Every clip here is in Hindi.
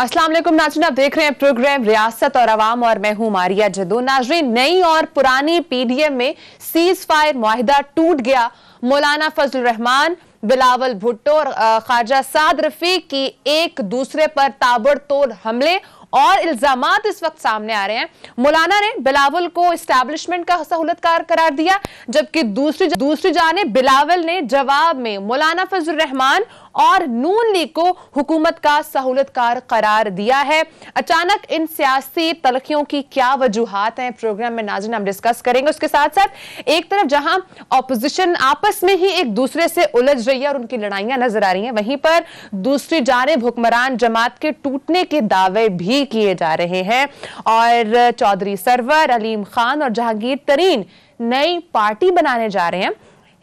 अस्सलाम नाजरीन आप देख रहे हैं प्रोग्राम रियासत और आवाम और मैं हूं मारिया जदो नाजरीन नई और पुरानी पीडीएम में सीज फायर माहिदा टूट गया मौलाना फजल रहमान बिलावल भुट्टो और ख्वाजा साद रफी की एक दूसरे पर ताबड़तोड़ हमले और इल्जाम इस वक्त सामने आ रहे हैं मौलाना ने बिलावल को इस्टेब्लिशमेंट का सहूलतकार करार दिया जबकि दूसरी दूसरी जाने बिलावल ने जवाब में मौलाना फजल रहमान और नून लीग को हुकूमत का सहूलतकार करार दिया है अचानक इन सियासी तलखियों की क्या वजूहत हैं प्रोग्राम में नाजिन हम डिस्कस करेंगे उसके साथ साथ एक तरफ जहां ऑपोजिशन आपस में ही एक दूसरे से उलझ रही है और उनकी लड़ाइयां नजर आ रही हैं वहीं पर दूसरी जानब हुक्मरान जमात के टूटने के दावे भी किए जा रहे हैं और चौधरी सरवर अलीम खान और जहांगीर तरीन नई पार्टी बनाने जा रहे हैं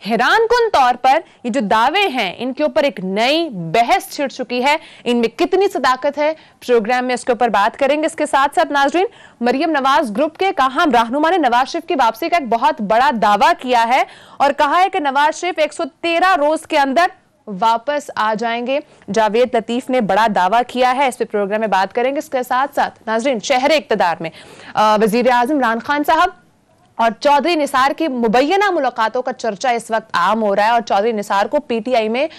हैरान कन तौर पर ये जो दावे हैं इनके ऊपर एक नई बहस छिड़ चुकी है इनमें कितनी सदाकत है प्रोग्राम में इसके ऊपर बात करेंगे इसके साथ साथ नाजरीन मरियम नवाज ग्रुप के कहा रहनुमा ने नवाज शरीफ की वापसी का एक बहुत बड़ा दावा किया है और कहा है कि नवाज शरीफ एक रोज के अंदर वापस आ जाएंगे जावेद लतीफ ने बड़ा दावा किया है इस पर प्रोग्राम में बात करेंगे इसके साथ साथ नाजरीन शहर इकतदार में वजीर आजम इमरान खान साहब और चौधरी निसार की मुबैना मुलाकातों का चर्चा इस वक्त आम हो रहा है और चौधरी निसार को पीटीआई में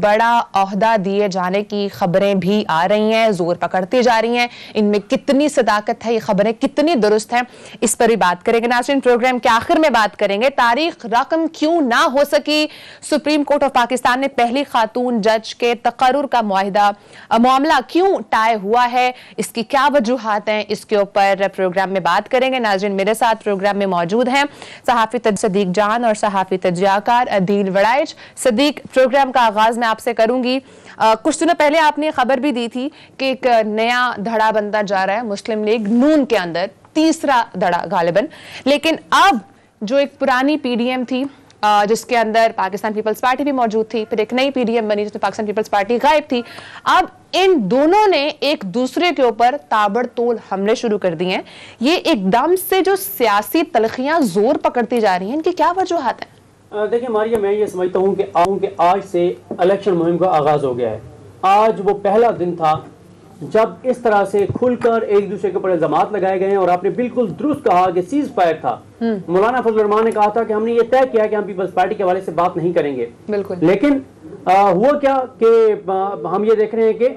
बड़ा अहदा दिए जाने की खबरें भी आ रही हैं जोर पकड़ती जा रही हैं इनमें कितनी सदाकत है ये खबरें कितनी दुरुस्त हैं इस पर भी बात करेंगे नाजरन प्रोग्राम के आखिर में बात करेंगे तारीख रकम क्यों ना हो सकी सुप्रीम कोर्ट ऑफ पाकिस्तान ने पहली खातून जज के तकर का माहिदा मामला क्यों टाए हुआ है इसकी क्या वजूहत हैं इसके ऊपर प्रोग्राम में बात करेंगे नाजिन मेरे साथ प्रोग्राम में मौजूद मौजूद हैं सहाफ़ी सदीक जान और सहाफ़ी तजाकार अदील वड़ाइज सदीक प्रोग्राम का आगाज़ मैं आपसे करूँगी कुछ दिनों पहले आपने खबर भी दी थी कि एक नया धड़ा बनता जा रहा है मुस्लिम लीग नून के अंदर तीसरा धड़ा गालिबन लेकिन अब जो एक पुरानी पीडीएम थी जिसके अंदर पाकिस्तान पीपल्स पार्टी भी मौजूद थी फिर एक नई पीडीएम बनी जिसमें पाकिस्तान पीपल्स पार्टी गायब थी अब इन दोनों ने एक दूसरे के ऊपर ताबड़तोल हमले शुरू कर दिए हैं ये एकदम से जो सियासी तलखियां जोर पकड़ती जा रही हैं इनकी क्या वजूहत है देखिए मारिया मैं ये समझता हूँ कि आज से इलेक्शन मुहिम का आगाज हो गया है आज वो पहला दिन था जब इस तरह से खुलकर एक दूसरे के ऊपर इल्जाम लगाए गए हैं और आपने बिल्कुल दुरुस्त कहा कि सीज फायर था हम्म। मौलाना फजलरमान ने कहा था कि हमने ये तय किया कि हम पीपल्स पार्टी के हवाले से बात नहीं करेंगे बिल्कुल लेकिन आ, हुआ क्या कि हम ये देख रहे हैं कि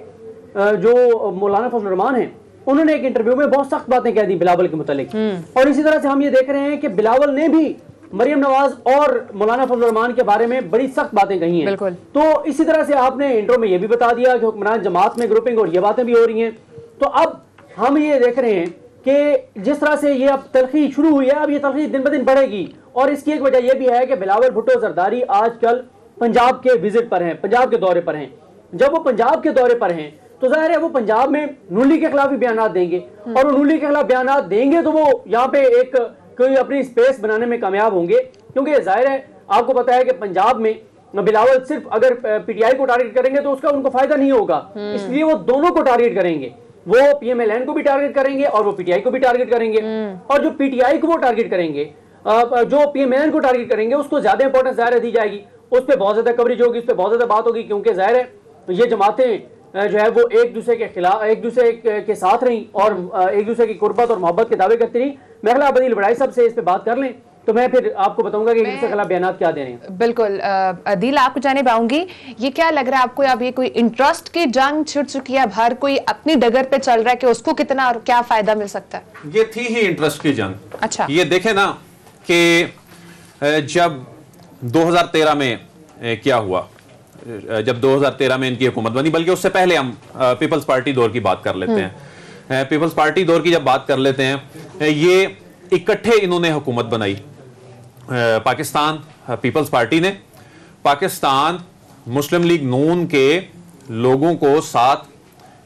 जो मौलाना फजल रमान है उन्होंने एक इंटरव्यू में बहुत सख्त बातें कह दी बिलावल के मुतालिक हम्म। और इसी तरह से हम ये देख रहे हैं कि बिलावल ने भी मरियम नवाज और मौलाना फजलरहमान के बारे में बड़ी सख्त बातें कही हैं तो इसी तरह से आपने इंटर में यह भी बता दिया कि हुक्मरान जमात में ग्रुपिंग और ये बातें भी हो रही हैं तो अब हम ये देख रहे हैं कि जिस तरह से ये अब तलखी शुरू हुई है अब ये तलखी दिन ब दिन बढ़ेगी और इसकी एक वजह यह भी है कि बिलावल भुट्टो जरदारी आजकल पंजाब के विजिट पर हैं पंजाब के दौरे पर हैं जब वो पंजाब के दौरे पर हैं तो जाहिर है वो पंजाब में नूली के खिलाफ भी बयान देंगे हम्म। और वो नूली के खिलाफ बयान देंगे तो वो यहाँ पे एक क्योंकि अपनी स्पेस बनाने में कामयाब होंगे क्योंकि जाहिर है आपको पता है कि पंजाब में बिलावल सिर्फ अगर पीटीआई को टारगेट करेंगे तो उसका उनको फायदा नहीं होगा हम्म। इसलिए वो दोनों को टारगेट करेंगे वो पीएमएलएन को भी टारगेट करेंगे और वो पीटीआई को भी टारगेट करेंगे हम्म। और जो पीटीआई को वो टारगेट करेंगे जो पीएमएलएन को टारगेट करेंगे उसको ज्यादा इंपॉर्टेंस जाहिर दी जाएगी उस पर बहुत ज्यादा कवरेज होगी उस पर बहुत ज्यादा बात होगी क्योंकि जाहिर है ये जमातें जो है वो एक दूसरे के खिलाफ एक दूसरे के साथ रही और एक दूसरे की कुर्बत और मोहब्बत के दावे करती रही मैं अगला बड़ाई साहब से इस पर बात कर लें तो मैं फिर आपको बताऊंगा कि इनके खिलाफ बयान क्या दे रहे हैं बिल्कुल दिल आपको जाने पाऊंगी ये क्या लग रहा है आपको अब ये कोई इंटरेस्ट की जंग छिड़ चुकी है हर कोई अपनी डगर पे चल रहा है कि उसको कितना और क्या फायदा मिल सकता है ये थी ही इंटरेस्ट की जंग अच्छा ये देखे ना कि जब दो में क्या हुआ जब 2013 में इनकी हुकूमत बनी बल्कि उससे पहले हम पीपल्स पार्टी दौर की बात कर लेते हैं पीपल्स पार्टी दौर की जब बात कर लेते हैं ये इकट्ठे इन्होंने हुकूमत बनाई पाकिस्तान पीपल्स पार्टी ने पाकिस्तान मुस्लिम लीग नून के लोगों को साथ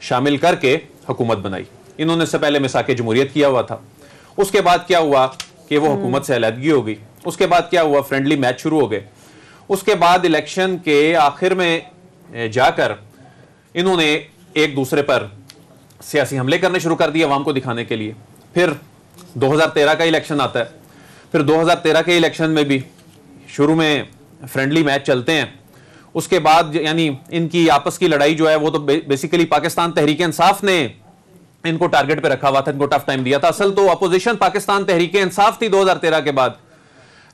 शामिल करके हुकूमत बनाई इन्होंने इससे पहले मिसाके जमूरियत किया हुआ था उसके बाद क्या हुआ कि वो हम्म। हुकूमत से अलहदगी हो गई उसके बाद क्या हुआ फ्रेंडली मैच शुरू हो गए उसके बाद इलेक्शन के आखिर में जाकर इन्होंने एक दूसरे पर सियासी हमले करने शुरू कर दिए अवाम को दिखाने के लिए फिर 2013 का इलेक्शन आता है फिर 2013 के इलेक्शन में भी शुरू में फ्रेंडली मैच चलते हैं उसके बाद यानी इनकी आपस की लड़ाई जो है वो तो बेसिकली पाकिस्तान तहरीक इंसाफ ने इनको टारगेट पे रखा हुआ था इनको टफ टाइम दिया था असल तो अपोजिशन पाकिस्तान तहरीक इंसाफ थी 2013 के बाद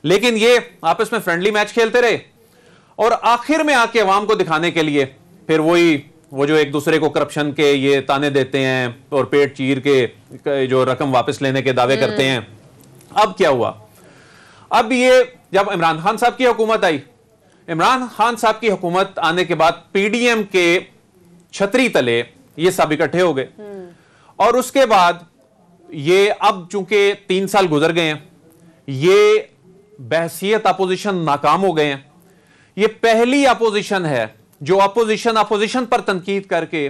लेकिन ये आपस में फ्रेंडली मैच खेलते रहे और आखिर में आके अवाम को दिखाने के लिए फिर वही वो जो एक दूसरे को करप्शन के ये ताने देते हैं और पेट चीर के जो रकम वापस लेने के दावे हम्म। करते हैं अब क्या हुआ अब ये जब इमरान खान साहब की हुकूमत आई इमरान खान साहब की हुकूमत आने के बाद पीडीएम के छतरी तले ये सब इकट्ठे हो गए हम्म। और उसके बाद ये अब चूंकि तीन साल गुजर गए हैं ये बहसीत अपोजिशन नाकाम हो गए हैं ये पहली अपोजिशन है जो अपोजिशन अपोजिशन पर तनकीद करके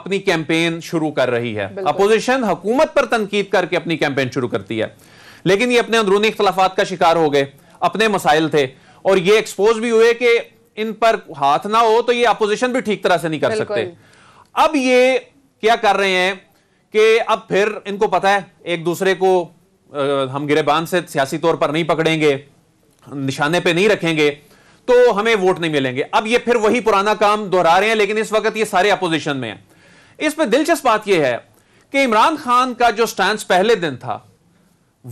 अपनी कैंपेन शुरू कर रही है अपोजिशन हुकूमत पर तनकीद करके अपनी कैंपेन शुरू करती है लेकिन ये अपने अंदरूनी इख्तलाफात का शिकार हो गए अपने मसाइल थे और ये एक्सपोज भी हुए कि इन पर हाथ ना हो तो ये अपोजिशन भी ठीक तरह से नहीं कर सकते अब ये क्या कर रहे हैं कि अब फिर इनको पता है एक दूसरे को हम गिरेबान से सियासी तौर पर नहीं पकड़ेंगे निशाने पे नहीं रखेंगे तो हमें वोट नहीं मिलेंगे अब ये फिर वही पुराना काम दोहरा रहे हैं लेकिन इस वक्त ये सारे अपोजिशन में हैं इसमें दिलचस्प बात यह है कि इमरान खान का जो स्टैंड पहले दिन था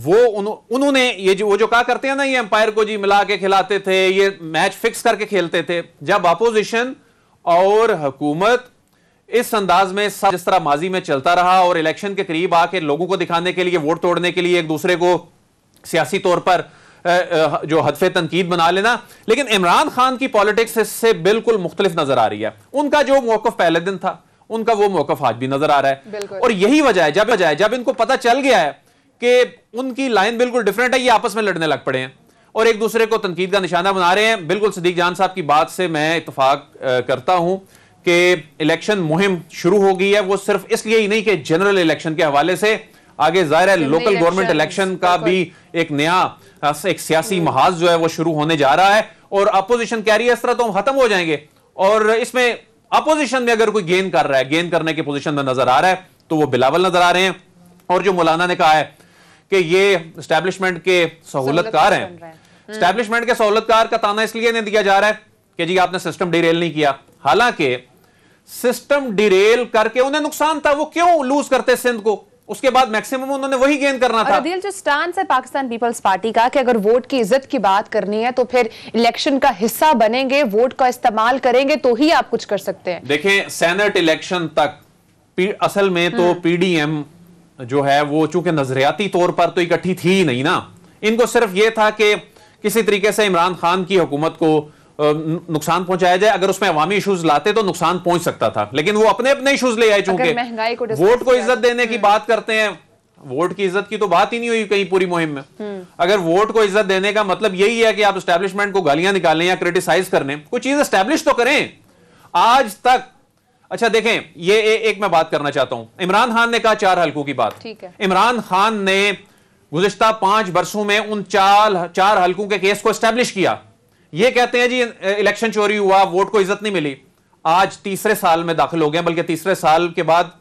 वो उन्होंने ये जो वो जो कहा करते हैं ना ये अंपायर को जी मिला के खिलाते थे ये मैच फिक्स करके खेलते थे जब अपोजिशन और हुकूमत इस अंदाज में सब जिस तरह माजी में चलता रहा और इलेक्शन के करीब आके लोगों को दिखाने के लिए वोट तोड़ने के लिए एक दूसरे को सियासी तौर पर जो हदफ तनकीद बना लेना लेकिन इमरान खान की पॉलिटिक्स इससे बिल्कुल मुख्तलिफ नजर आ रही है उनका जो मौकफ पहले दिन था उनका वो मौकफ आज भी नजर आ रहा है और यही वजह है जब वजह है जब इनको पता चल गया है कि उनकी लाइन बिल्कुल डिफरेंट है ये आपस में लड़ने लग पड़े हैं और एक दूसरे को तनकीद का निशाना बना रहे हैं बिल्कुल सदीक जान साहब की बात से मैं इतफाक करता हूं कि इलेक्शन मुहिम शुरू हो गई है वो सिर्फ इसलिए ही नहीं कि जनरल इलेक्शन के हवाले से आगे जाहिर है लोकल गवर्नमेंट इलेक्शन का भी एक नया एक सियासी महाज जो है वो शुरू होने जा रहा है और अपोजिशन कह रही है इस तरह तो हम खत्म हो जाएंगे और इसमें अपोजिशन में अगर कोई गेन कर रहा है गेन करने की पोजिशन में नजर आ रहा है तो वो बिलावल नजर आ रहे हैं और जो मौलाना ने कहा है कि ये स्टैब्लिशमेंट के सहूलतकार हैं स्टैब्लिशमेंट के सहूलतकार का ताना इसलिए नहीं दिया जा रहा है कि जी आपने सिस्टम डिरेल नहीं किया हालांकि सिस्टम डिरेल करके उन्हें नुकसान था वो क्यों लूज करते सिंध को उसके बाद मैक्सिमम उन्होंने वही गेन करना था अदिल जो स्टांस है पाकिस्तान पीपल्स पार्टी का कि अगर वोट की इज्जत की बात करनी है तो फिर इलेक्शन का हिस्सा बनेंगे वोट का इस्तेमाल करेंगे तो ही आप कुछ कर सकते हैं देखें सेनेट इलेक्शन तक असल में तो पीडीएम हम्म। जो है वो चूंकि नजरियाती तौर पर तो इकट्ठी थी नहीं ना इनको सिर्फ ये था कि किसी तरीके से इमरान खान की हुकूमत को नुकसान पहुंचाया जाए अगर उसमें अवामी इशूज लाते तो नुकसान पहुंच सकता था लेकिन वो अपने अपने इशूज ले आए चूंकि वोट को इज्जत देने की हम्म। बात करते हैं वोट की इज्जत की तो बात ही नहीं हुई कहीं पूरी मुहिम में हम्म। अगर वोट को इज्जत देने का मतलब यही है कि आप स्टैब्लिशमेंट को गालियां निकालें या क्रिटिसाइज करने कोई चीज स्टैब्लिश तो करें आज तक अच्छा देखें ये ए, एक मैं बात करना चाहता हूं इमरान खान ने कहा चार हलकों की बात इमरान खान ने गुजश्ता पांच वर्षों में उन चार चार हलकों के केस को स्टैब्लिश किया ये कहते हैं जी इलेक्शन चोरी हुआ वोट को इज्जत नहीं मिली आज तीसरे साल में दाखिल हो गए बल्कि तीसरे साल के बाद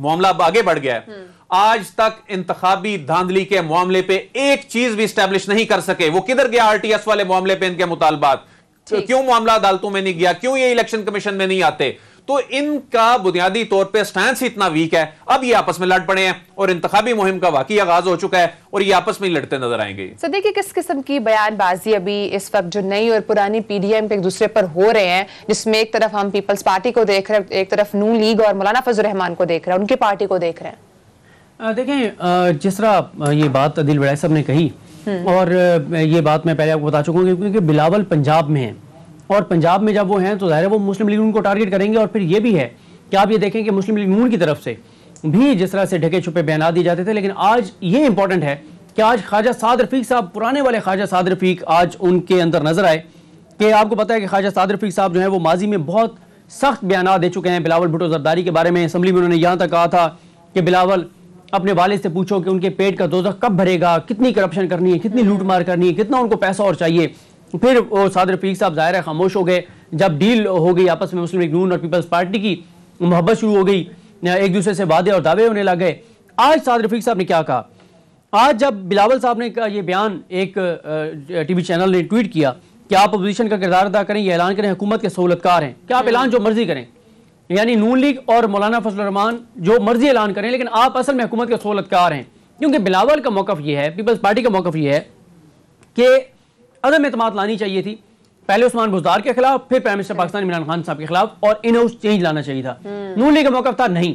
मामला अब आगे बढ़ गया है हम्म। आज तक इंतबी धांधली के मामले पे एक चीज भी स्टैब्लिश नहीं कर सके वो किधर गया आरटीएस वाले मामले पे इनके मुतालबात क्यों मामला अदालतों में नहीं गया क्यों ये इलेक्शन कमीशन में नहीं आते तो इनका बुनियादी तौर पर स्टैंड इतना वीक है अब ये आपस में लड़ पड़े हैं और इंतबी मुहिम का वाकई आगाज हो चुका है और ये आपस में लड़ते नजर आएंगे सर देखिए किस किस्म की बयानबाजी अभी इस वक्त जो नई और पुरानी पीडीएम एक दूसरे पर हो रहे हैं जिसमें एक तरफ हम पीपल्स पार्टी को देख रहे हैं एक तरफ नू लीग और मौलाना फजल रहमान को देख रहे हैं उनकी पार्टी को देख रहे हैं देखें जिस तरह ये बात अदिल बड़ाई साहब ने कही हम्म। और ये बात मैं पहले आपको बता चुका हूँ क्योंकि बिलावल पंजाब में है और पंजाब में जब वो हैं तो ज़ाहिर है वो मुस्लिम लीग उनको टारगेट करेंगे और फिर ये भी है कि आप ये देखें कि मुस्लिम लीग नून की तरफ से भी जिस तरह से ढके छुपे बयान दिए जाते थे लेकिन आज ये इंपॉर्टेंट है कि आज ख्वाजा साद रफीक साहब पुराने वाले ख्वाजा साद रफीक आज उनके अंदर नजर आए कि आपको पता है कि ख्वाजा साद रफीक साहब जो है वो माजी में बहुत सख्त बयान दे चुके हैं बिलावल भुटो जरदारी के बारे में असम्बली में उन्होंने यहाँ तक कहा था कि बिलावल अपने वाले से पूछो कि उनके पेट का दोजा कब भरेगा कितनी करप्शन करनी है कितनी लूट मार करनी है कितना उनको पैसा और चाहिए फिर वो सादर रफीक साहब जाहिर है खामोश हो गए जब डील हो गई आपस में मुस्लिम लीग नून और पीपल्स पार्टी की मोहब्बत शुरू हो गई एक दूसरे से वादे और दावे होने लग गए आज सादर रफीक साहब ने क्या कहा आज जब बिलावल साहब ने ये बयान एक टीवी चैनल ने ट्वीट किया कि आप अपोजिशन का किरदार अदा करें यह ऐलान करें हुकूमत के सहूलतकार हैं क्या आप हम्म। ऐलान जो मर्जी करें यानी नून लीग और मौलाना रहमान जो मर्जी ऐलान करें लेकिन आप असल में हुकूमत के सहूलतकार हैं क्योंकि बिलावल का मौक़ यह है पीपल्स पार्टी का मौक़ यह है कि अदम अतमाद लानी चाहिए थी पहले उस्मान बुजदार के खिलाफ फिर प्राइम मिनिस्टर पाकिस्तान इमरान खान साहब के खिलाफ और इन हाउस चेंज लाना चाहिए था हम्म। नून लीग का मौका था नहीं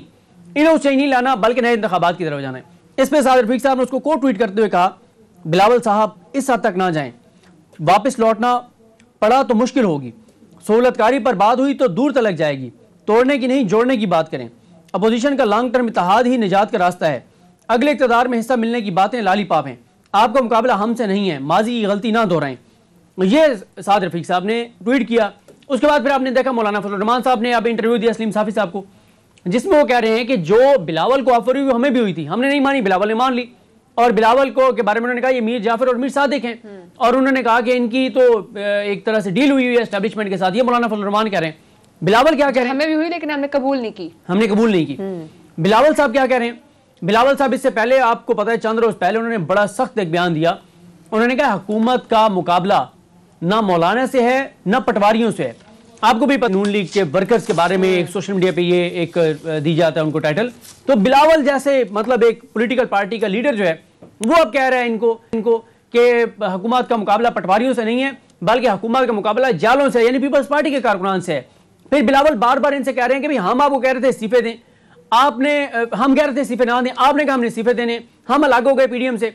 इन हाउस चेंज नहीं लाना बल्कि नए इंतबात की तरफ जाना है इस पर साद रफीक साहब ने उसको कोट ट्वीट करते हुए कहा बिलावल साहब इस हद तक ना जाएं वापस लौटना पड़ा तो मुश्किल होगी सहूलतकारी पर बात हुई तो दूर तलक जाएगी तोड़ने की नहीं जोड़ने की बात करें अपोजिशन का लॉन्ग टर्म इतिहाद ही निजात का रास्ता है अगले इकतदार में हिस्सा मिलने की बातें लालीपाप हैं आपका मुकाबला हमसे नहीं है माजी की गलती ना दोहराएं ये साद रफीक साहब ने ट्वीट किया उसके बाद फिर आपने देखा मौलाना फजलरहमान साहब ने अब इंटरव्यू दिया सलीम साफी साहब को जिसमें वो कह रहे हैं कि जो बिलावल को ऑफर हुई हमें भी हुई थी हमने नहीं मानी बिलावल ने मान ली और बिलावल को के बारे में उन्होंने कहा ये मीर जाफर और मीर सादिक हैं हम्म। और उन्होंने कहा कि इनकी तो एक तरह से डील हुई हुई है एस्टेब्लिशमेंट के साथ ये मौलाना फजलरहमान कह रहे हैं बिलावल क्या कह रहे हैं हमें भी हुई लेकिन हमने कबूल नहीं की हमने कबूल नहीं की हम्म। बिलावल साहब क्या कह रहे हैं बिलावल साहब इससे पहले आपको पता है चंद रोज पहले उन्होंने बड़ा सख्त एक बयान दिया उन्होंने कहा हुकूमत का मुकाबला ना मौलाना से है ना पटवारियों से है आपको भी नून लीग के वर्कर्स के बारे में एक सोशल मीडिया पे ये एक दी जाता है उनको टाइटल तो बिलावल जैसे मतलब एक पॉलिटिकल पार्टी का लीडर जो है वो अब कह रहा है इनको इनको कि हुकूमत का मुकाबला पटवारियों से नहीं है बल्कि हुकूमत का मुकाबला जालों से यानी पीपल्स पार्टी के कारकुनान से है फिर बिलावल बार बार इनसे कह रहे हैं कि भाई हम आपको कह रहे थे इस्तीफे दें आपने हम कह रहे थे इस्तीफे ना दें आपने कहा हमने इस्तीफे देने हम अलग हो गए पीडीएम से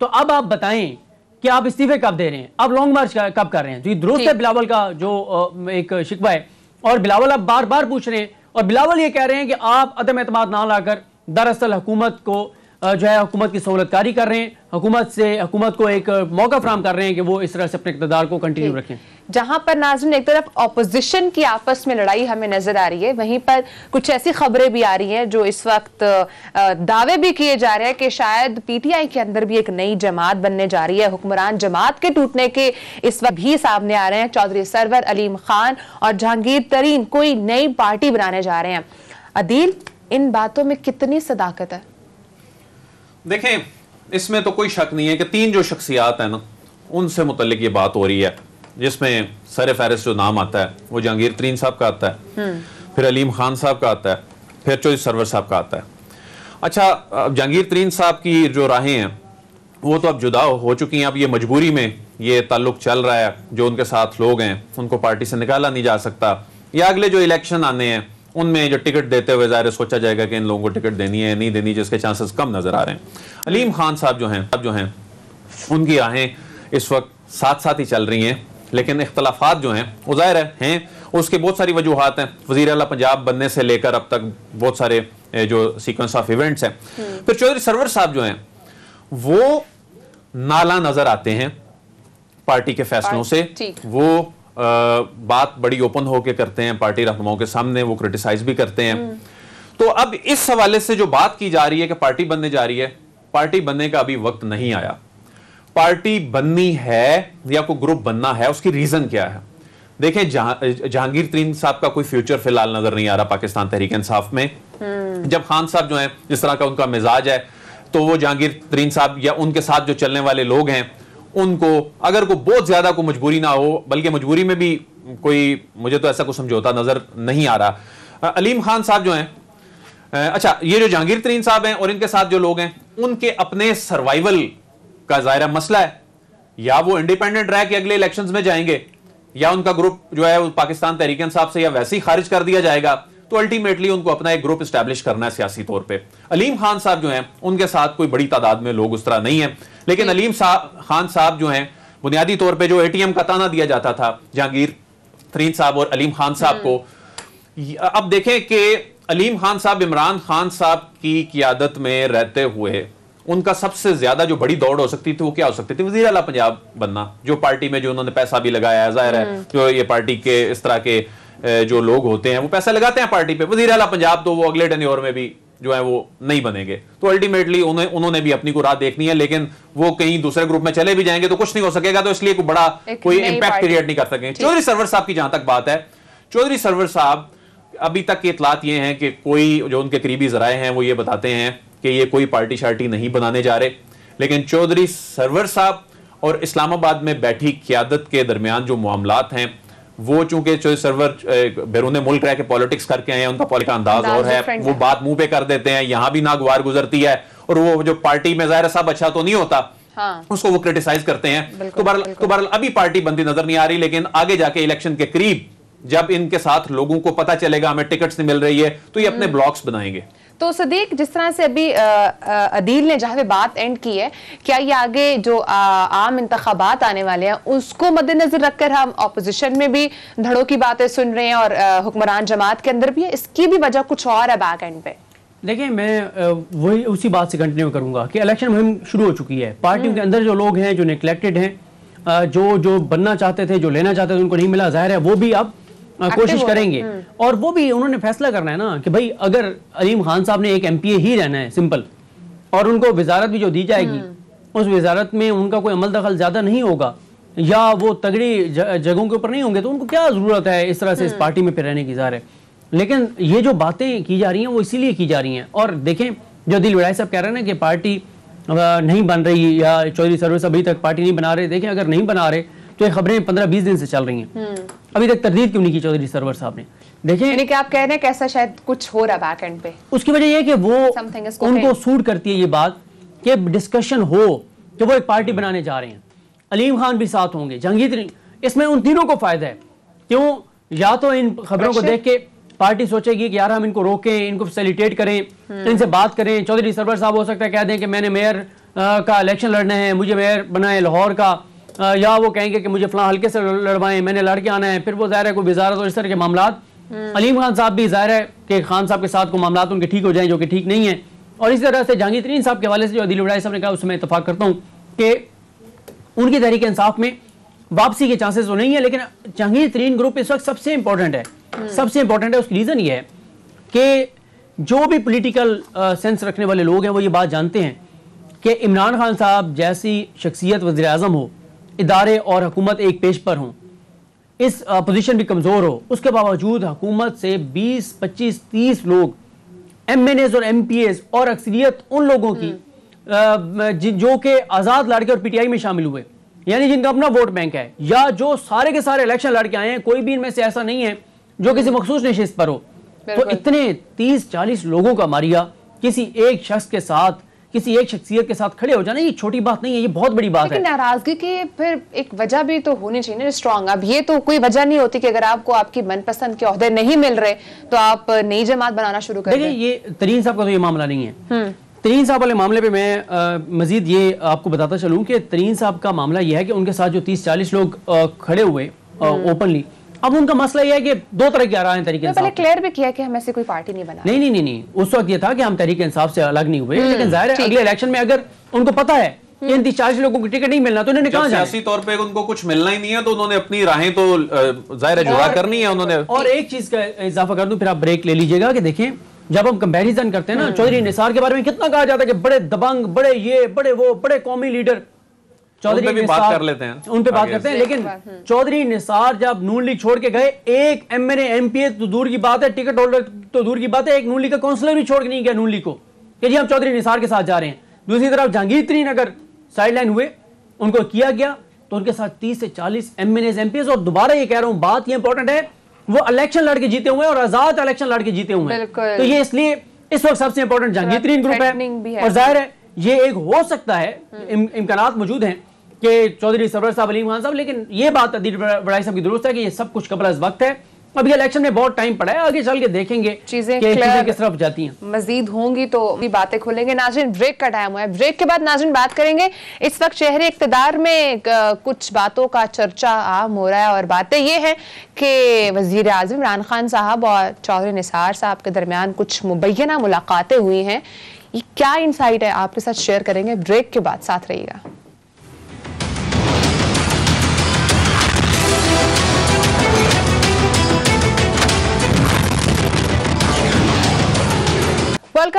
तो अब आप बताएं कि आप इस्तीफे कब दे रहे हैं आप लॉन्ग मार्च कब कर रहे हैं जो तो ये दुरुस्त है बिलावल का जो एक शिकवा है और बिलावल आप बार बार पूछ रहे हैं और बिलावल ये कह रहे हैं कि आप अदम एतम ना लाकर दरअसल हुकूमत को जो है हुकूमत की सहूलत कारी कर रहे हैं हुकूमत से हुकूमत को एक मौका फ्राहम कर रहे हैं कि वो इस तरह से अपने इकतदार को कंटिन्यू रखें जहां पर नाजन एक तरफ ऑपोजिशन की आपस में लड़ाई हमें नजर आ रही है वहीं पर कुछ ऐसी खबरें भी आ रही हैं जो इस वक्त दावे भी किए जा रहे हैं कि शायद पीटीआई के अंदर भी एक नई जमात बनने जा रही है हुक्मरान जमात के टूटने के इस वक्त भी सामने आ रहे हैं चौधरी सरवर अलीम खान और जहांगीर तरीन कोई नई पार्टी बनाने जा रहे हैं अदील इन बातों में कितनी सदाकत है देखें इसमें तो कोई शक नहीं है कि तीन जो शख्सियात हैं ना उनसे मुतलिक ये बात हो रही है जिसमें सर फहरिस जो नाम आता है वो जहांगीर तरीन साहब का आता है हम्म। फिर अलीम खान साहब का आता है फिर चौधरी सरवर साहब का आता है अच्छा जहांगीर तरीन साहब की जो राहें हैं वो तो अब जुदा हो चुकी हैं अब ये मजबूरी में ये ताल्लुक चल रहा है जो उनके साथ लोग हैं उनको पार्टी से निकाला नहीं जा सकता या अगले जो इलेक्शन आने हैं उनमें जो टिकट देते हुए ज़ाहिर सोचा जाएगा कि इन लोगों को टिकट देनी है नहीं देनी जिसके चांसेस कम नज़र आ रहे हैं अलीम खान साहब जो हैं अब जो हैं उनकी आहें इस वक्त साथ साथ ही चल रही हैं लेकिन इख्तलाफात जो हैं वो ज़ाहिर है, हैं उसके बहुत सारी वजूहत हैं वजीर अला पंजाब बनने से लेकर अब तक बहुत सारे जो सीक्वेंस ऑफ इवेंट्स हैं हम्म। फिर चौधरी सरवर साहब जो हैं वो नाला नज़र आते हैं पार्टी के फैसलों से वो बात बड़ी ओपन होके करते हैं पार्टी रहनुमाओं के सामने वो क्रिटिसाइज भी करते हैं हम्म। तो अब इस हवाले से जो बात की जा रही है कि पार्टी बनने जा रही है पार्टी बनने का अभी वक्त नहीं आया पार्टी बननी है या कोई ग्रुप बनना है उसकी रीजन क्या है देखें जहांगीर तरीन साहब का कोई फ्यूचर फिलहाल नजर नहीं आ रहा पाकिस्तान तहरीक इंसाफ में हम्म। जब खान साहब जो है जिस तरह का उनका मिजाज है तो वो जहांगीर तरीन साहब या उनके साथ जो चलने वाले लोग हैं उनको अगर को बहुत ज़्यादा को मजबूरी ना हो बल्कि मजबूरी में भी कोई मुझे तो ऐसा कुछ समझौता नज़र नहीं आ रहा अलीम खान साहब जो हैं अच्छा ये जो जहांगीर तरीन साहब हैं और इनके साथ जो लोग हैं उनके अपने सर्वाइवल का ज़ायरा मसला है या वो इंडिपेंडेंट रह के अगले इलेक्शन में जाएंगे या उनका ग्रुप जो है वो पाकिस्तान तहरीक साहब से या वैसे ही खारिज कर दिया जाएगा तो अल्टीमेटली उनको अपना एक ग्रुप स्टैब्लिश करना है सियासी तौर पर अलीम खान साहब जो है उनके साथ कोई बड़ी तादाद में लोग उस तरह नहीं है लेकिन अलीम साहब खान साहब जो है बुनियादी तौर पर जो ए टी एम का ताना दिया जाता था जहांगीर फरीद साहब और अलीम खान साहब को हम्म। अब देखें कि अलीम खान साहब इमरान खान साहब की क्यादत में रहते हुए उनका सबसे ज्यादा जो बड़ी दौड़ हो सकती थी वो क्या हो सकती थी वजीर अला पंजाब बनना जो पार्टी में जो उन्होंने पैसा भी लगाया जाहिर है हम्म। जो ये पार्टी के इस तरह के जो लोग होते हैं वो पैसा लगाते हैं पार्टी पे वजीर अला पंजाब तो वो अगले टनोर में भी जो है वो नहीं बनेंगे तो अल्टीमेटली उन्हें उन्होंने भी अपनी को राह देखनी है लेकिन वो कहीं दूसरे ग्रुप में चले भी जाएंगे तो कुछ नहीं हो सकेगा तो इसलिए कोई बड़ा कोई इंपैक्ट क्रिएट नहीं कर सकेंगे चौधरी सरवर साहब की जहां तक बात है चौधरी सरवर साहब अभी तक की इतलात ये हैं कि कोई जो उनके करीबी जराए हैं वो ये बताते हैं कि ये कोई पार्टी शार्टी नहीं बनाने जा रहे लेकिन चौधरी सरवर साहब और इस्लामाबाद में बैठी क्यादत के दरमियान जो मामला हैं वो चूंकि जो सर्वर बैरून मुल्क रह के पॉलिटिक्स करके हैं उनका पॉलिटिक अंदाज और है वो बात मुंह पे कर देते हैं यहाँ भी नागवार गुजरती है और वो जो पार्टी में जाहिर सब अच्छा तो नहीं होता हाँ। उसको वो क्रिटिसाइज करते हैं तो बहरहाल तो अभी पार्टी बनती नजर नहीं आ रही लेकिन आगे जाके इलेक्शन के करीब जब इनके साथ लोगों को पता चलेगा हमें टिकट्स नहीं मिल रही है तो ये अपने ब्लॉक्स हम्म। बनाएंगे तो सदीक जिस तरह से अभी अदील ने जहां पे बात एंड की है क्या ये आगे जो आम इंतबात आने वाले हैं उसको मद्देनजर रखकर हम अपोजिशन में भी धड़ों की बातें सुन रहे हैं और हुक्मरान जमात के अंदर भी है इसकी भी वजह कुछ और है बैक एंड पे देखिए मैं वही उसी बात से कंटिन्यू करूंगा कि इलेक्शन मुहिम शुरू हो चुकी है पार्टियों के हम्म। अंदर जो लोग हैं जो निकलेक्टेड हैं जो जो बनना चाहते थे जो लेना चाहते थे उनको नहीं मिला जाहिर है वो भी अब हाँ, कोशिश करेंगे हम्म। और वो भी उन्होंने फैसला करना है ना कि भाई अगर अलीम खान साहब ने एक एम ही रहना है सिंपल और उनको वजारत भी जो दी जाएगी हम्म। उस वजारत में उनका कोई अमल दखल ज़्यादा नहीं होगा या वो तगड़ी जगहों के ऊपर नहीं होंगे तो उनको क्या ज़रूरत है इस तरह से इस हम्म। पार्टी में फिर रहने की ज़ाहिर है लेकिन ये जो बातें की जा रही हैं वो इसीलिए की जा रही हैं और देखें जो दिल वड़ाई साहब कह रहे हैं ना कि पार्टी नहीं बन रही या चौधरी सर्विस अभी तक पार्टी नहीं बना रहे देखें अगर नहीं बना रहे जो तो खबरें पंद्रह बीस दिन से चल रही हैं हम्म। अभी तक तरदीद क्यों नहीं की चौधरी सरवर साहब ने देखिए यानी कि आप कह रहे हैं कैसा शायद कुछ हो रहा बैक एंड पे उसकी वजह यह कि वो उनको सूट करती है ये बात कि डिस्कशन हो कि वो एक पार्टी हम्म। बनाने जा रहे हैं अलीम खान भी साथ होंगे जंगीत इसमें उन तीनों को फायदा है क्यों या तो इन खबरों को देख के पार्टी सोचेगी कि यार हम इनको रोकें इनको फैसिलिटेट करें हम्म। इनसे बात करें चौधरी सरवर साहब हो सकता है कह दें कि मैंने मेयर का इलेक्शन लड़ना है मुझे मेयर बनाए लाहौर का या वो कहेंगे कि मुझे फला हल्के से लड़वाएं मैंने लड़के आना है फिर वो ज़ाहिर है कोई वजारत और इस तरह के मामला हम्म। अलीम खान साहब भी ज़ाहिर है कि खान साहब के साथ को मामला उनके ठीक हो जाएँ जो कि ठीक नहीं है और इसी तरह से जहांगीर तरीन साहब के हवाले से जो अदिल उड़ाई साहब ने कहा उसमें इतफाक़ करता हूँ कि उनकी तहरीक इंसाफ में वापसी के चांसेस तो नहीं है लेकिन जहांगीर तरीन ग्रुप इस वक्त सबसे इंपॉर्टेंट है हम्म। सबसे इंपॉर्टेंट है उसकी रीज़न ये है कि जो भी पोलिटिकल सेंस रखने वाले लोग हैं वो ये बात जानते हैं कि इमरान खान साहब जैसी शख्सियत वजी अजम हो इदारे और हुकूमत एक पेज पर हों इस पोजीशन भी कमज़ोर हो उसके बावजूद हुकूमत से 20, 25, 30 लोग एम एन एज और एम पी एज और अक्सरियत उन लोगों की हम्म। जो कि आज़ाद लड़के और पी टी आई में शामिल हुए यानी जिनका अपना वोट बैंक है या जो सारे के सारे इलेक्शन लड़के आए हैं कोई भी इनमें से ऐसा नहीं है जो किसी हम्म। मखसूस नशिस्त पर हो तो इतने तीस चालीस लोगों का मारिया किसी एक शख्स के साथ किसी एक शख्सियत के साथ खड़े हो जाना ये छोटी बात नहीं है ये बहुत बड़ी बात है नाराजगी की फिर एक वजह भी तो होनी चाहिए ना स्ट्रॉन्ग अब ये तो कोई वजह नहीं होती कि अगर आपको आपकी मनपसंद के अहदे नहीं मिल रहे तो आप नई जमात बनाना शुरू करें ये तरीन साहब का तो ये मामला नहीं है हम्म। तरीन साहब वाले मामले पे मैं आ, मजीद ये आपको बताता चलूँ कि तरीन साहब का मामला यह है कि उनके साथ जो तीस चालीस लोग आ, खड़े हुए ओपनली अब उनका मसला यह है कि दो तरह की आरा तरीके तो पहले क्लियर भी किया कि हम ऐसी कोई पार्टी नहीं बना नहीं नहीं नहीं, उस वक्त ये था कि हम तरीके इंसाफ से अलग नहीं हुए हम्म, लेकिन जाहिर है अगले इलेक्शन में अगर उनको पता है हम्म। लोगों को टिकट नहीं मिलना तो उन्होंने कहा जाए? तौर पे उनको कुछ मिलना ही नहीं है तो उन्होंने अपनी राहें तो जाहिर है जुड़ा करनी है उन्होंने और एक चीज का इजाफा कर दूं फिर आप ब्रेक ले लीजिएगा कि देखिए जब हम कंपैरिजन करते हैं ना हम्म। चौधरी निसार के बारे में कितना कहा जाता है कि बड़े दबंग बड़े ये बड़े वो बड़े कौमी लीडर चौधरी भी बात कर लेते हैं उन पे बात करते हैं लेकिन हम्म। चौधरी निसार जब नून लीग छोड़ के गए एक M N M P A तो दूर की बात है टिकट होल्डर तो दूर की बात है एक नून लीग का काउंसिलर भी छोड़ के नहीं गया नून लीग को कि जी हम चौधरी निसार के साथ जा रहे हैं दूसरी तरफ जहांगीर नगर अगर साइडलाइन हुए उनको किया गया तो उनके साथ तीस से चालीस एम एन एस और दोबारा ये कह रहा हूं बात ये इंपॉर्टेंट है वो इलेक्शन लड़के जीते हुए और आजाद इलेक्शन लड़के जीते हुए तो ये इसलिए इस वक्त सबसे इंपॉर्टेंट जहांगीर ग्रुप है और जाहिर है ये एक हो सकता है हम्म। इम, इम्कान मौजूद हैं कि चौधरी सबर साहब अलीम खान साहब लेकिन ये बात अदीर बड़ाई साहब की दुरुस्त है कि ये सब कुछ कबल इस वक्त है अभी इलेक्शन में बहुत टाइम पड़ा है आगे चल के देखेंगे चीजें किस तरफ जाती हैं मजीद होंगी तो भी बातें खोलेंगे नाजिन ब्रेक का टाइम हुआ है ब्रेक के बाद नाजिन बात करेंगे इस वक्त शहरी इकतदार में कुछ बातों का चर्चा आम हो रहा है और बातें ये हैं कि वजीर आजम इमरान खान साहब और चौधरी निसार साहब के दरमियान कुछ मुबैना मुलाकातें हुई हैं ये क्या इंसाइट है आपके साथ शेयर करेंगे ब्रेक के बाद साथ रहिएगा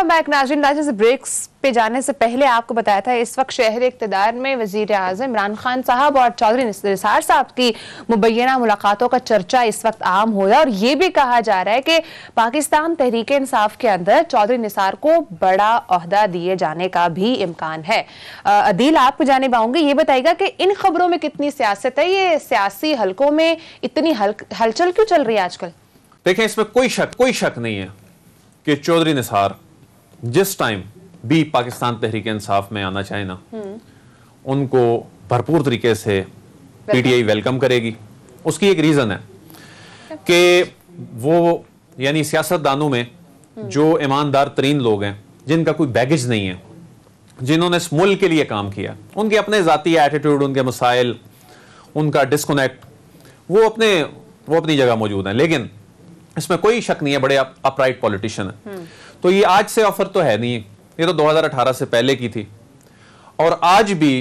वेलकम बैक नाजिन लाजिज ब्रेक्स पे जाने से पहले आपको बताया था इस वक्त शहर इकतदार में वजीर अजम इमरान खान साहब और चौधरी निसार साहब की मुबैना मुलाकातों का चर्चा इस वक्त आम हो रहा है और ये भी कहा जा रहा है कि पाकिस्तान तहरीक इंसाफ के अंदर चौधरी निसार को बड़ा अहदा दिए जाने का भी इम्कान है अदील आपको जाने पाऊंगे ये बताएगा कि इन खबरों में कितनी सियासत है ये सियासी हल्कों में इतनी हलचल क्यों चल रही है आजकल देखें इसमें कोई शक कोई शक नहीं है कि चौधरी निसार जिस टाइम भी पाकिस्तान तहरीक इंसाफ में आना चाहे ना हम्म। उनको भरपूर तरीके से पीटीआई वेलकम करेगी उसकी एक रीज़न है कि वो यानी सियासतदानों में हम्म। जो ईमानदार तरीन लोग हैं जिनका कोई बैगेज नहीं है जिन्होंने इस मुल्क के लिए काम किया उनके अपने ज़ाती एटीट्यूड उनके मसाइल उनका डिसकोनेक्ट वो अपने वो अपनी जगह मौजूद हैं लेकिन इसमें कोई शक नहीं है बड़े अपराइट पॉलिटिशियन है तो ये आज से ऑफर तो है नहीं ये तो 2018 से पहले की थी और आज भी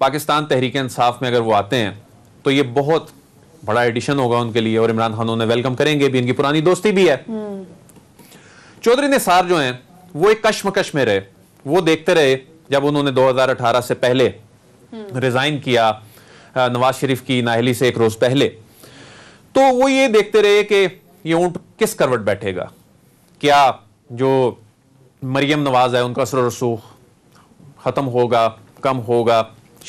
पाकिस्तान तहरीक इंसाफ में अगर वो आते हैं तो ये बहुत बड़ा एडिशन होगा उनके लिए और इमरान खान उन्हें वेलकम करेंगे भी इनकी पुरानी दोस्ती भी है चौधरी निसार जो हैं वो एक कश्मकश में रहे वो देखते रहे जब उन्होंने 2018 से पहले रिजाइन किया नवाज शरीफ की नाहली से एक रोज पहले तो वो ये देखते रहे कि ये ऊंट किस करवट बैठेगा क्या जो मरियम नवाज है उनका असर रसूख ख़त्म होगा कम होगा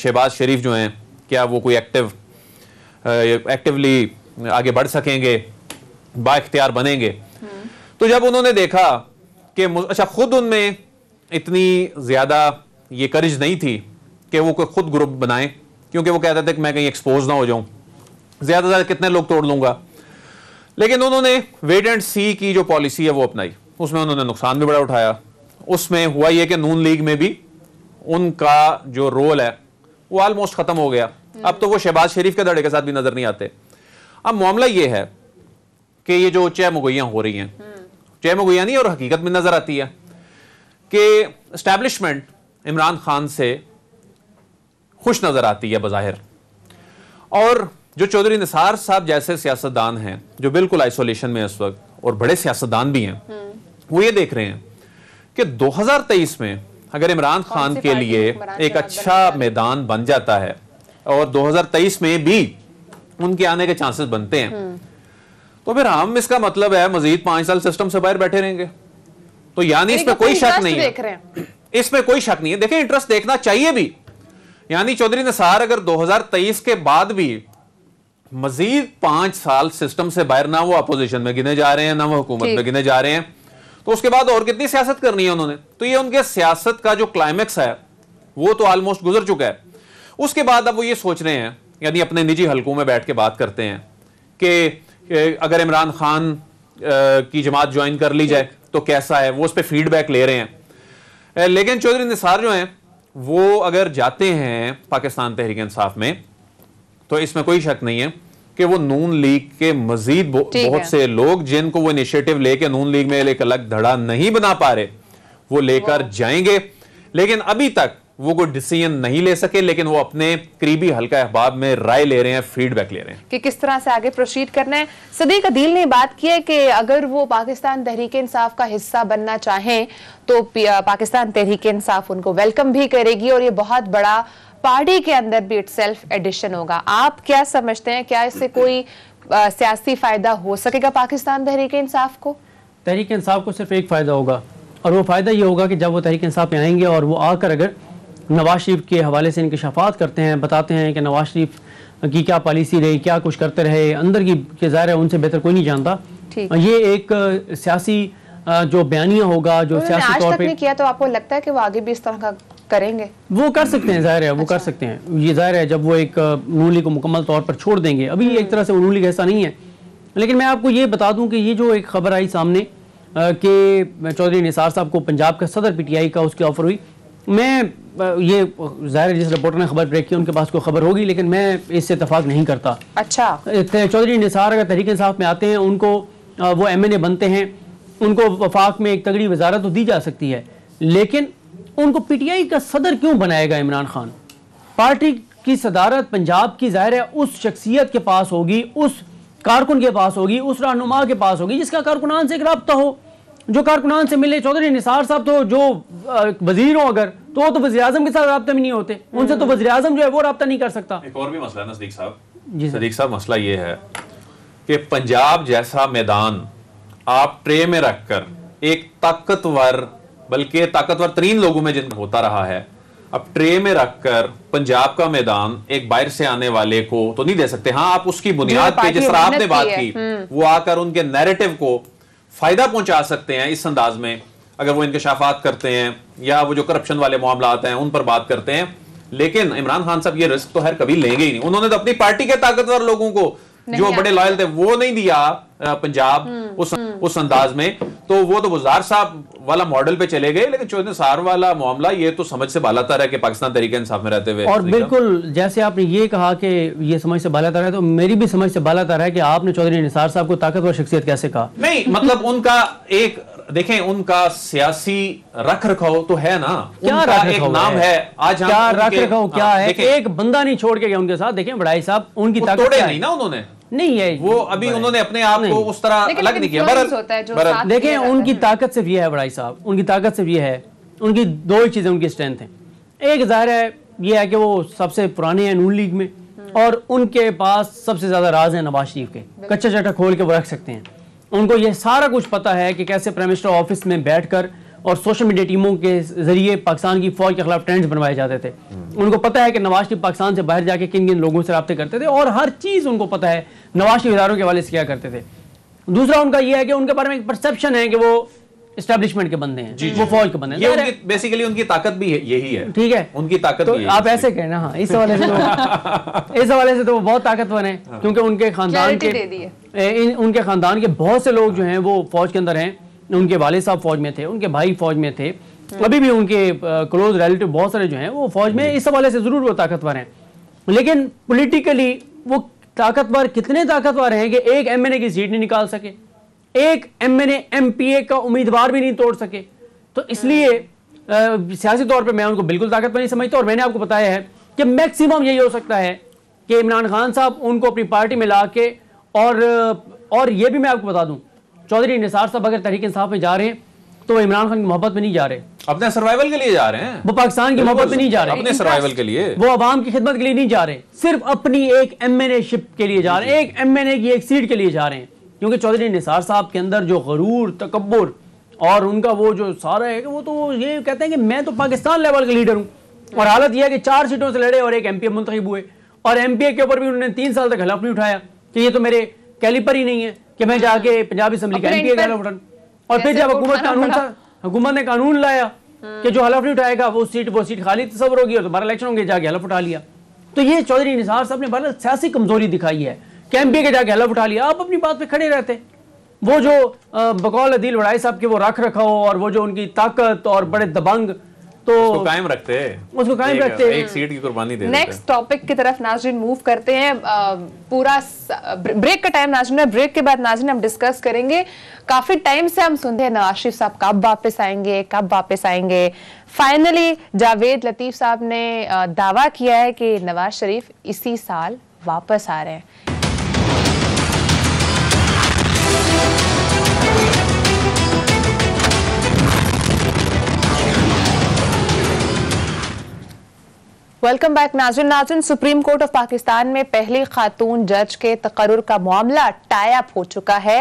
शहबाज शरीफ जो हैं क्या वो कोई एक्टिव एक्टिवली आगे बढ़ सकेंगे बाख्तियार बनेंगे तो जब उन्होंने देखा कि अच्छा खुद उनमें इतनी ज़्यादा ये करज नहीं थी कि वो कोई खुद ग्रुप बनाएं क्योंकि वो कहते थे कि मैं कहीं एक्सपोज ना हो जाऊं ज़्यादा से ज़्यादा कितने लोग तोड़ लूंगा लेकिन उन्होंने वेट एंड सी की जो पॉलिसी है वो अपनाई उसमें उन्होंने नुकसान भी बड़ा उठाया उसमें हुआ यह कि नून लीग में भी उनका जो रोल है वो ऑलमोस्ट खत्म हो गया अब तो वो शहबाज शरीफ के दड़े के साथ भी नजर नहीं आते अब मामला ये है कि ये जो चय मुगैया हो रही हैं चय मुगैया नहीं और हकीकत में नजर आती है कि स्टैब्लिशमेंट इमरान खान से खुश नजर आती है बाहिर और जो चौधरी निसार साहब जैसे सियासतदान हैं जो बिल्कुल आइसोलेशन में इस वक्त और बड़े सियासतदान भी हैं हम्म। वो ये देख रहे हैं कि 2023 में अगर इमरान खान के लिए एक अच्छा मैदान बन जाता है और 2023 में भी उनके आने के चांसेस बनते हैं हम्म। तो फिर हम इसका मतलब है मजीद पांच साल सिस्टम से बाहर बैठे रहेंगे तो यानी इसमें कोई शक नहीं है इसमें कोई शक नहीं है देखें इंटरेस्ट देखना चाहिए भी यानी चौधरी निसार अगर 2023 के बाद भी मजीद पांच साल सिस्टम से बाहर ना वो अपोजिशन में गिने जा रहे हैं ना वो हुकूमत में गिने जा रहे हैं तो उसके बाद और कितनी सियासत करनी है उन्होंने तो ये उनके सियासत का जो क्लाइमैक्स है वो तो ऑलमोस्ट गुजर चुका है उसके बाद अब वो ये सोच रहे हैं यानी अपने निजी हलकों में बैठ के बात करते हैं कि अगर इमरान खान की जमात ज्वाइन कर ली जाए तो कैसा है वो उस पर फीडबैक ले रहे हैं लेकिन चौधरी निसार जो हैं वो अगर जाते हैं पाकिस्तान तहरीक इंसाफ में तो इसमें कोई शक नहीं है कि वो नून लीग के मजीद बहुत से लोग जिनको वो इनिशिएटिव लेके नून लीग में एक अलग धड़ा नहीं बना पा रहे वो लेकर जाएंगे लेकिन अभी तक वो कोई डिसीजन नहीं ले सके लेकिन वो अपने करीबी हल्का अहबाब में राय ले रहे हैं फीडबैक ले रहे हैं कि किस तरह से आगे प्रोसीड करना है सदीक अदील ने बात की है कि अगर वो पाकिस्तान तहरीक इंसाफ का हिस्सा बनना चाहें तो पाकिस्तान तहरीक इंसाफ उनको वेलकम भी करेगी और ये बहुत बड़ा पार्टी के अंदर भी इट सेल्फ एडिशन होगा आप क्या समझते हैं क्या इससे कोई सियासी फायदा हो सकेगा पाकिस्तान तहरीक इंसाफ को तहरीक इंसाफ को सिर्फ एक फ़ायदा होगा और वो फ़ायदा ये होगा कि जब वो तहरीक इंसाफ में आएंगे और वो आकर अगर नवाज शरीफ के हवाले से इनकशाफात करते हैं बताते हैं कि नवाज शरीफ की क्या पॉलिसी रही क्या कुछ करते रहे अंदर की के ज़ाहिर है उनसे बेहतर कोई नहीं जानता ये एक सियासी जो बयानिया होगा जो सियासी तौर पर किया तो आपको लगता है कि वो आगे भी इस तरह का करेंगे वो कर सकते हैं जाहिर है वो अच्छा। कर सकते हैं ये जाहिर है जब वो एक नून को मुकम्मल तौर पर छोड़ देंगे अभी एक हम्म। तरह से नून ऐसा नहीं है लेकिन मैं आपको ये बता दूं कि ये जो एक खबर आई सामने कि चौधरी निसार साहब को पंजाब का सदर पीटीआई का उसकी ऑफर हुई मैं ये जाहिर जिस रिपोर्टर ने खबर ब्रेक की उनके पास कोई खबर होगी लेकिन मैं इससे इतफाक नहीं करता अच्छा चौधरी निसार अगर तहरीक साहब में आते हैं उनको वो एम बनते हैं उनको वफाक में एक तगड़ी वजारत तो दी जा सकती है लेकिन तो उनको पीटीआई का सदर क्यों बनाएगा इमरान खान पार्टी की सदारत पंजाब की जाहिर है उस शख्सियत के पास होगी उस कारकुन के पास होगी उस रहनुमा के पास होगी जिसका कारकुनान से एक रबता हो जो कारकुनान से मिले चौधरी निसार साहब तो जो वजीर हो अगर तो वो तो वजी अजम के साथ रबता भी नहीं होते उनसे तो वजी अजम जो है वो रबता नहीं कर सकता एक और भी मसला है नजदीक साहब जी सदीक साहब मसला ये है कि पंजाब जैसा मैदान आप ट्रे में रखकर एक ताकतवर बल्कि ताकतवर तरीन लोगों में जिनका होता रहा है अब ट्रे में रखकर पंजाब का मैदान एक बाहर से आने वाले को तो नहीं दे सकते हाँ आप उसकी बुनियाद पे जिस तरह आपने बात की हम्म। वो आकर उनके नैरेटिव को फायदा पहुंचा सकते हैं इस अंदाज में अगर वो इंकशाफात करते हैं या वो जो करप्शन वाले मामला हैं उन पर बात करते हैं लेकिन इमरान खान साहब ये रिस्क तो हर कभी लेंगे ही नहीं उन्होंने तो अपनी पार्टी के ताकतवर लोगों को जो बड़े लॉयल थे वो नहीं दिया पंजाब हम्म, उस हम्म। उस अंदाज में तो वो तो गुजार साहब वाला मॉडल पे चले गए लेकिन चौधरी सार वाला मामला ये तो समझ से बाला है कि पाकिस्तान तरीके इंसाफ में रहते हुए और बिल्कुल जैसे आपने ये कहा कि ये समझ से बाला है तो मेरी भी समझ से बाला है कि आपने चौधरी निसार साहब को ताकतवर शख्सियत कैसे कहा नहीं मतलब उनका एक देखें उनका सियासी रख रखाव तो है ना क्या रख एक नाम है, है। आज क्या रख रखाव हाँ, क्या है एक बंदा नहीं छोड़ के गया उनके साथ देखें बड़ाई साहब उनकी ताकत नहीं ना उन्होंने नहीं है वो अभी उन्होंने अपने आप को उस तरह अलग नहीं किया देखें उनकी ताकत सिर्फ ये है बड़ाई साहब उनकी ताकत सिर्फ ये है उनकी दो ही चीज़ें उनकी स्ट्रेंथ हैं एक ज़ाहिर है ये है कि वो सबसे पुराने हैं नून लीग में हम्म। और उनके पास सबसे ज़्यादा राज हैं नवाज शरीफ के कच्चा चट्टा खोल के वो रख सकते हैं उनको ये सारा कुछ पता है कि कैसे प्राइम मिनिस्टर ऑफिस में बैठ कर और सोशल मीडिया टीमों के जरिए पाकिस्तान की फौज के खिलाफ ट्रेंड्स बनवाए जाते थे उनको पता है कि नवाज शरीफ पाकिस्तान से बाहर जाके किन किन लोगों से रबते करते थे और हर चीज़ उनको पता है नवाज शरीफ इदारों के हवाले से क्या करते थे दूसरा उनका यह है कि उनके बारे में एक परसेप्शन है कि वो स्टैब्लिशमेंट के बंदे हैं वो फौज के बंदे हैं उनकी, बेसिकली उनकी ताकत भी है यही है ठीक है उनकी ताकत तो भी आप ऐसे कहना हाँ इस हवाले से तो इस हवाले से तो वो बहुत ताकतवर हैं हाँ। क्योंकि उनके खानदान के उनके खानदान के बहुत से लोग जो हैं वो फौज के अंदर हैं उनके वाले साहब फौज में थे उनके भाई फौज में थे अभी भी उनके क्लोज रिलेटिव बहुत सारे जो हैं वो फौज में इस हवाले से ज़रूर वो ताकतवर हैं लेकिन पोलिटिकली वो ताकतवर कितने ताकतवर हैं कि एक एम की सीट नहीं निकाल सके एक एम एन का उम्मीदवार भी नहीं तोड़ सके तो इसलिए सियासी तौर पर मैं उनको बिल्कुल ताकतवर नहीं समझता और मैंने आपको बताया है कि मैक्सिमम यही हो सकता है कि इमरान खान साहब उनको अपनी पार्टी में ला के और, और ये भी मैं आपको बता दूं चौधरी निसार साहब अगर तरीके इंसाफ में जा रहे हैं तो इमरान खान की मोहब्बत में नहीं जा रहे अपने सर्वाइवल के लिए जा रहे हैं वो पाकिस्तान की मोहब्बत में नहीं जा रहे अपने सर्वाइवल के लिए वो आवाम की खिदमत के लिए नहीं जा रहे सिर्फ अपनी एक ए शिप के लिए जा रहे हैं एक एमएनए की एक सीट के लिए जा रहे हैं क्योंकि चौधरी निसार साहब के अंदर जो गरूर तकबर और उनका वो जो सारा है वो तो ये कहते हैं कि मैं तो पाकिस्तान लेवल का लीडर हूँ और हालत यह है कि चार सीटों से लड़े और एक एम पी हुए और एम के ऊपर भी उन्होंने तीन साल तक हलफ नहीं उठाया कि ये तो मेरे कैलिपर ही नहीं है कि मैं जाके पंजाब असम्बली का एमपी गया और फिर जब हुकूमत कानून हुकूमत ने कानून लाया हाँ। कि जो हलफ नहीं उठाएगा वो सीट वो सीट खाली तस्वर तो होगी और दोबारा इलेक्शन होंगे जाके हलफ उठा लिया तो ये चौधरी निसार साहब ने बहुत सियासी कमजोरी दिखाई है कि एम के जाके हलफ उठा लिया आप अपनी बात पे खड़े रहते वो जो बकौल अदील वड़ाई साहब के वो रख रखा और वो जो उनकी ताकत और बड़े दबंग तो उसको कायम रखते हैं उसको कायम रखते हैं एक सीट की कुर्बानी दे नेक्स्ट टॉपिक की तरफ नाजरीन मूव करते हैं पूरा ब्रेक का टाइम नाजरीन है ब्रेक के बाद नाजरीन हम डिस्कस करेंगे काफी टाइम से हम सुनते हैं नवाज शरीफ साहब कब वापस आएंगे कब वापस आएंगे फाइनली जावेद लतीफ साहब ने दावा किया है कि नवाज शरीफ इसी साल वापस आ रहे हैं वेलकम बैक नाजिन नाजिन सुप्रीम कोर्ट ऑफ पाकिस्तान में पहली खातून जज के तकर का मामला टाइप हो चुका है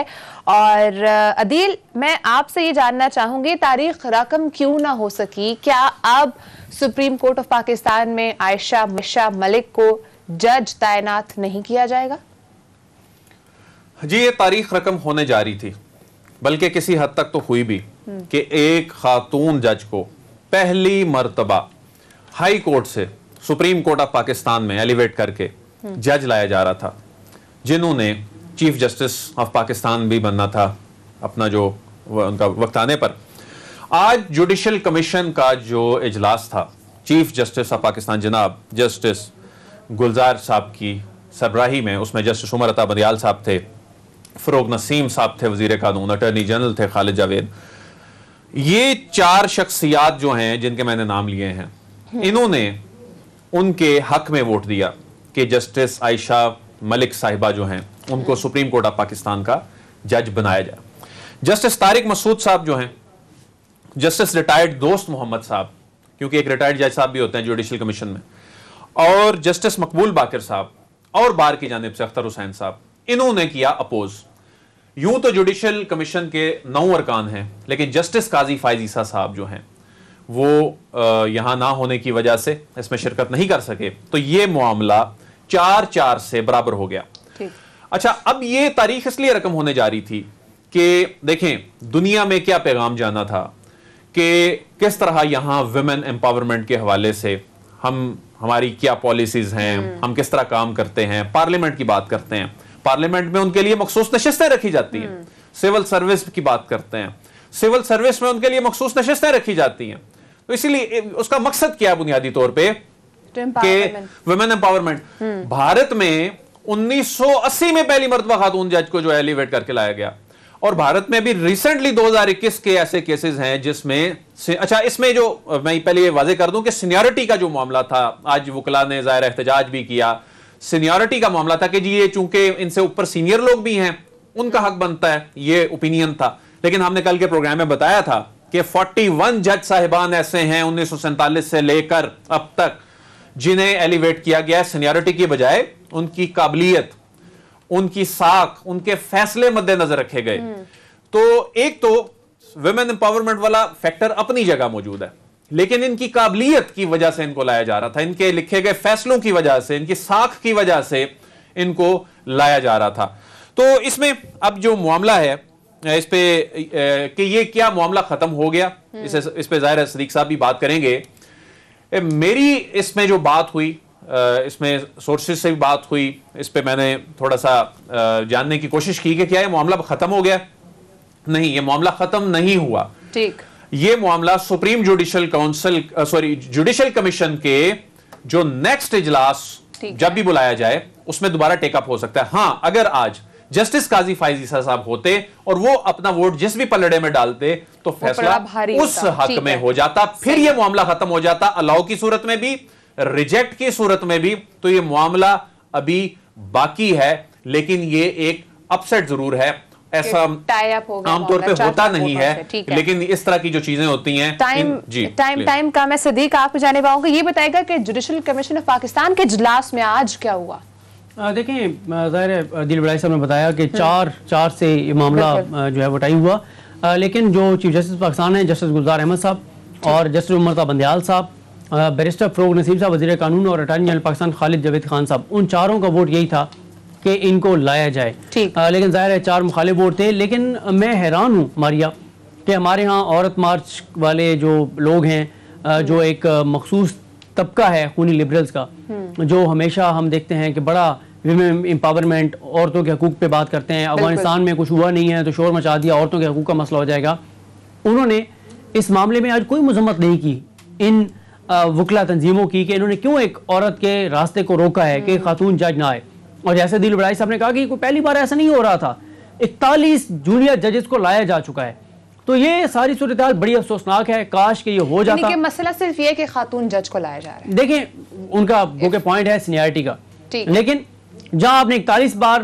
और अदील मैं आपसे ये जानना चाहूंगी तारीख रकम क्यों ना हो सकी क्या अब सुप्रीम कोर्ट ऑफ पाकिस्तान में आयशा मिशा मलिक को जज तैनात नहीं किया जाएगा जी ये तारीख रकम होने जा रही थी बल्कि किसी हद तक तो हुई भी हम्म। कि एक खातून जज को पहली मरतबा हाई कोर्ट से सुप्रीम कोर्ट ऑफ पाकिस्तान में एलिवेट करके जज लाया जा रहा था जिन्होंने चीफ जस्टिस ऑफ पाकिस्तान भी बनना था अपना जो उनका वक्त आने पर आज जुडिशल कमीशन का जो इजलास था चीफ जस्टिस ऑफ पाकिस्तान जनाब जस्टिस गुलजार साहब की सरबराही में उसमें जस्टिस उमर अता बरियाल साहब थे फ़रोग नसीम साहब थे वजीर कानून अटर्नी जनरल थे खालिद जावेद ये चार शख्सियात जो हैं जिनके मैंने नाम लिए हैं हम्म। इन्होंने उनके हक में वोट दिया कि जस्टिस आयशा मलिक साहिबा जो हैं उनको सुप्रीम कोर्ट ऑफ पाकिस्तान का जज बनाया जाए जस्टिस तारिक मसूद साहब जो हैं जस्टिस रिटायर्ड दोस्त मोहम्मद साहब क्योंकि एक रिटायर्ड जज साहब भी होते हैं जुडिशल कमीशन में और जस्टिस मकबूल बाकर साहब और बार की जानब से अख्तर हुसैन साहब इन्होंने किया अपोज यूं तो जुडिशल कमीशन के नौ अरकान हैं लेकिन जस्टिस काजी फायजीसा साहब जो हैं वो यहाँ ना होने की वजह से इसमें शिरकत नहीं कर सके तो ये मामला चार चार से बराबर हो गया अच्छा अब ये तारीख इसलिए रकम होने जा रही थी कि देखें दुनिया में क्या पैगाम जाना था कि किस तरह यहाँ वुमेन एम्पावरमेंट के हवाले से हम हमारी क्या पॉलिसीज हैं हम्म। हम किस तरह काम करते हैं पार्लियामेंट की बात करते हैं पार्लियामेंट में उनके लिए मखसूस नशस्तें रखी जाती हैं सिविल हम्म। सर्विस की बात करते हैं सिविल सर्विस में उनके लिए मखसूस नशस्तें रखी जाती हैं तो इसीलिए उसका मकसद क्या है बुनियादी तौर पे कि वुमेन एम्पावरमेंट hmm. भारत में 1980 में पहली मरतबा खातून जज को जो है एलिवेट करके लाया गया और भारत में भी रिसेंटली 2021 के ऐसे केसेस हैं जिसमें से अच्छा इसमें जो मैं पहले ये वाजे कर दूं कि सीनियरिटी का जो मामला था आज वकला ने जाहिर एहतजाज भी किया सीनियरिटी का मामला था कि जी ये चूंकि इनसे ऊपर सीनियर लोग भी हैं उनका हक बनता है ये ओपिनियन था लेकिन हमने कल के प्रोग्राम में बताया था कि 41 जज साहिबान ऐसे हैं उन्नीस से लेकर अब तक जिन्हें एलिवेट किया गया है सीनियरिटी की बजाय उनकी काबिलियत उनकी साख उनके फैसले मद्देनजर रखे गए हम्म। तो एक तो वुमेन एम्पावरमेंट वाला फैक्टर अपनी जगह मौजूद है लेकिन इनकी काबिलियत की वजह से इनको लाया जा रहा था इनके लिखे गए फैसलों की वजह से इनकी साख की वजह से इनको लाया जा रहा था तो इसमें अब जो मामला है इस पे कि ये क्या मामला खत्म हो गया हम्म। इस इस पे जाहिर सदीक साहब भी बात करेंगे ए, मेरी इसमें जो बात हुई इसमें सोर्सेज से भी बात हुई इस पे मैंने थोड़ा सा जानने की कोशिश की कि क्या ये मामला खत्म हो गया नहीं ये मामला खत्म नहीं हुआ ठीक ये मामला supreme judicial council sorry judicial commission के जो नेक्स्ट इजलास जब भी बुलाया जाए उसमें दोबारा टेकअप हो सकता है हाँ अगर आज जस्टिस काजी फाइजी साहब होते और वो अपना वोट जिस भी पलड़े में डालते तो फैसला उस हक में हो जाता फिर ये मामला खत्म हो जाता अलाव की सूरत में भी रिजेक्ट की सूरत में भी तो ये मामला अभी बाकी है लेकिन ये एक अपसेट जरूर है ऐसा आमतौर पे होता नहीं है, है लेकिन इस तरह की जो चीजें होती हैं टाइम टाइम टाइम का मैं सदीक आप जाने पाऊंगा ये बताएगा कि जुडिशियल कमीशन ऑफ पाकिस्तान के इजलास में आज क्या हुआ देखें ज़ाहिर दिल बड़ाई साहब ने बताया कि चार चार से ये मामला जो है वो टाई हुआ आ, लेकिन जो चीफ जस्टिस पाकिस्तान हैं जस्टिस गुलजार अहमद साहब और जस्टिस उमरता बंदयाल साहब बैरिस्टर फरोग नसीब साहब वजी कानून और अटारनी जनरल पाकिस्तान खालिद जवेद खान साहब उन चारों का वोट यही था कि इनको लाया जाए आ, लेकिन ज़ाहिर है चार मुखालिफ वोट थे लेकिन मैं हैरान हूँ मारिया कि हमारे यहाँ औरत मार्च वाले जो लोग हैं जो हम्म। एक मखसूस तबका है खूनी लिबरल्स का हम्म। जो हमेशा हम देखते हैं कि बड़ा वीमेन एम्पावरमेंट औरतों के हकूक पे बात करते हैं अफगानिस्तान में कुछ हुआ नहीं है तो शोर मचा दिया औरतों के हकूक का मसला हो जाएगा उन्होंने इस मामले में आज कोई मजम्मत नहीं की इन वकला तंजीमों की कि इन्होंने क्यों एक औरत के रास्ते को रोका है कि हम्म। खातून जज ना आए और जैसे दिल बड़ाई साहब ने कहा कि पहली बार ऐसा नहीं हो रहा था इकतालीस जूनियर जजेस को लाया जा चुका है तो ये सारी सूरत बड़ी अफसोसनाक है काश कि ये हो जाता कि मसला सिर्फ ये कि खातून जज को लाया जा रहा है देखें उनका पॉइंट है सीनियरिटी का लेकिन जहां आपने इकतालीस बार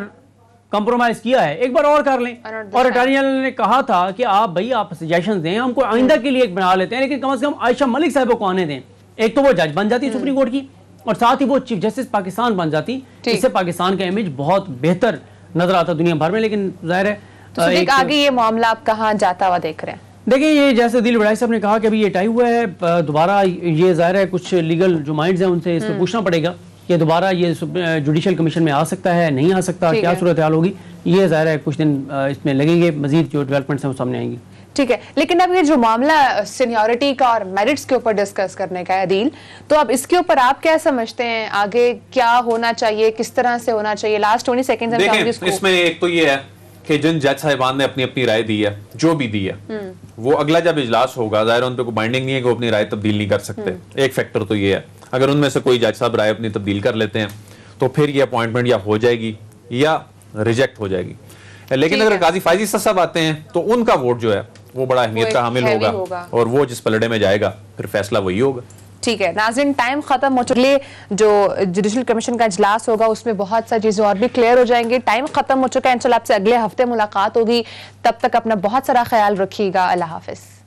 कंप्रोमाइज किया है एक बार और कर लें और अटॉर्नी जनरल ने कहा था कि आप भाई आप सजेशन दें हमको आइंदा के लिए एक बना लेते हैं लेकिन कम से कम आयशा मलिक साहब को आने दें एक तो वो जज बन जाती है हम्म। सुप्रीम कोर्ट की और साथ ही वो चीफ जस्टिस पाकिस्तान बन जाती इससे पाकिस्तान का इमेज बहुत बेहतर नजर आता दुनिया भर में लेकिन जाहिर है तो एक आगे ये मामला आप कहाँ जाता हुआ देख रहे हैं देखिए ये जैसे दिल बड़ाई साहब ने कहा कि अभी ये टाई हुआ है दोबारा ये जाहिर है कुछ लीगल जो माइंड्स हैं उनसे इसको हम्म। पूछना पड़ेगा ये दोबारा ये जुडिशल कमीशन में आ सकता है नहीं आ सकता क्या सूरत हाल होगी ये ज़ाहिर है कुछ दिन इसमें लगेंगे मजीद जो डेवलपमेंट्स हैं वो सामने आएंगी ठीक है लेकिन अब ये जो मामला सीनियोरिटी का और मेरिट्स के ऊपर डिस्कस करने का है अदील तो अब इसके ऊपर आप क्या समझते हैं आगे क्या होना चाहिए किस तरह से होना चाहिए लास्ट ट्वेंटी सेकेंड इसमें एक तो ये है कि जिन जज साहिबान ने अपनी अपनी राय दी है जो भी दी है हम्म। वो अगला जब इजलास होगा जाहिर उन पर कोई बाइंडिंग नहीं है कि वो अपनी राय तब्दील नहीं कर सकते हम्म। एक फैक्टर तो ये है अगर उनमें से कोई जज साहब राय अपनी तब्दील कर लेते हैं तो फिर ये अपॉइंटमेंट या हो जाएगी या रिजेक्ट हो जाएगी लेकिन अगर काजी फाइजी साहब आते हैं तो उनका वोट जो है वो बड़ा अहमियत का हामिल होगा, और वो जिस पलड़े में जाएगा फिर फैसला वही होगा ठीक है नाजिन टाइम खत्म हो चुके जो जुडिशल कमीशन का इजलास होगा उसमें बहुत सारी चीज़ें और भी क्लियर हो जाएंगी टाइम खत्म हो चुका है इंशाल्लाह आपसे अगले हफ्ते मुलाकात होगी तब तक अपना बहुत सारा ख्याल रखिएगा अल्लाह हाफिज़